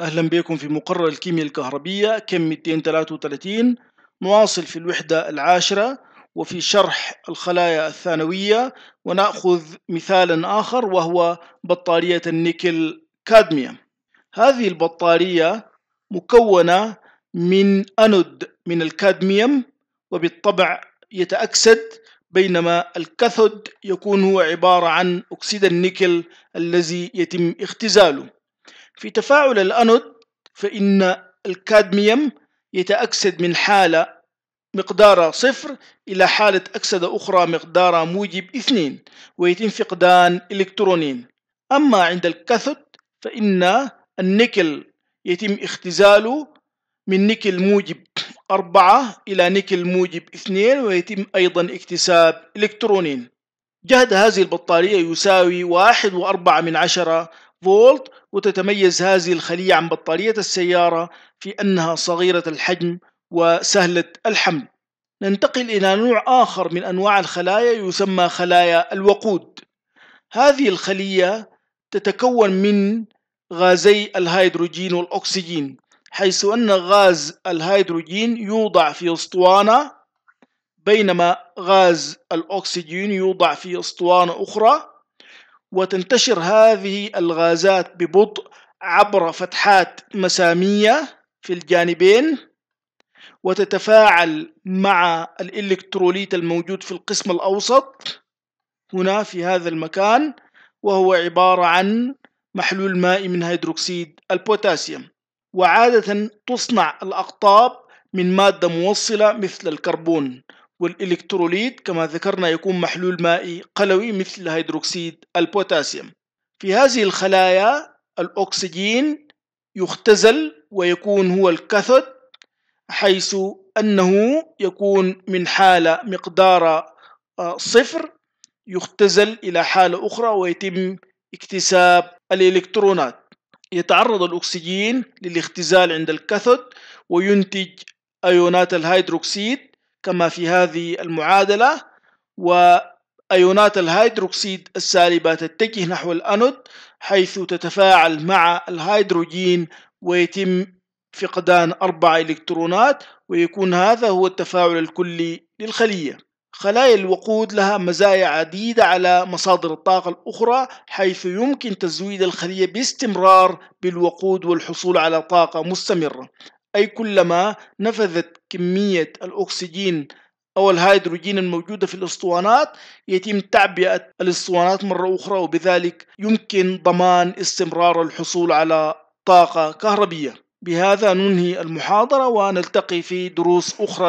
أهلا بكم في مقرر الكيمياء الكهربية كم 233 نواصل في الوحدة العاشرة وفي شرح الخلايا الثانوية ونأخذ مثالا آخر وهو بطارية النيكل كادميوم هذه البطارية مكونة من أنود من الكادميوم وبالطبع يتأكسد بينما الكاثود يكون هو عبارة عن أكسيد النيكل الذي يتم اختزاله في تفاعل الأنود فإن الكادميوم يتأكسد من حالة مقدارها صفر إلى حالة أكسدة أخرى مقدارها موجب اثنين ويتم فقدان إلكترونين أما عند الكاثود فإن النيكل يتم اختزاله من نيكل موجب أربعة إلى نيكل موجب اثنين ويتم أيضا اكتساب إلكترونين جهد هذه البطارية يساوي واحد وأربعة من عشرة فولت وتتميز هذه الخلية عن بطارية السيارة في أنها صغيرة الحجم وسهلة الحمل ننتقل إلى نوع آخر من أنواع الخلايا يسمى خلايا الوقود هذه الخلية تتكون من غازي الهيدروجين والأكسجين حيث أن غاز الهيدروجين يوضع في أسطوانة بينما غاز الأكسجين يوضع في أسطوانة أخرى وتنتشر هذه الغازات ببطء عبر فتحات مسامية في الجانبين وتتفاعل مع الإلكتروليت الموجود في القسم الأوسط هنا في هذا المكان وهو عبارة عن محلول مائي من هيدروكسيد البوتاسيوم وعادة تصنع الأقطاب من مادة موصلة مثل الكربون والإلكتروليت كما ذكرنا يكون محلول مائي قلوي مثل هيدروكسيد البوتاسيوم في هذه الخلايا الأكسجين يختزل ويكون هو الكاثود حيث أنه يكون من حالة مقدار آه، صفر يختزل إلى حالة أخرى ويتم اكتساب الإلكترونات يتعرض الأكسجين للاختزال عند الكاثود وينتج أيونات الهيدروكسيد كما في هذه المعادلة وأيونات الهيدروكسيد السالبة تتجه نحو الأنود حيث تتفاعل مع الهيدروجين ويتم فقدان أربع إلكترونات ويكون هذا هو التفاعل الكلي للخلية خلايا الوقود لها مزايا عديدة على مصادر الطاقة الأخرى حيث يمكن تزويد الخلية باستمرار بالوقود والحصول على طاقة مستمرة أي كلما نفذت كمية الأكسجين أو الهيدروجين الموجودة في الأسطوانات يتم تعبئة الأسطوانات مرة أخرى وبذلك يمكن ضمان استمرار الحصول على طاقة كهربية بهذا ننهي المحاضرة ونلتقي في دروس أخرى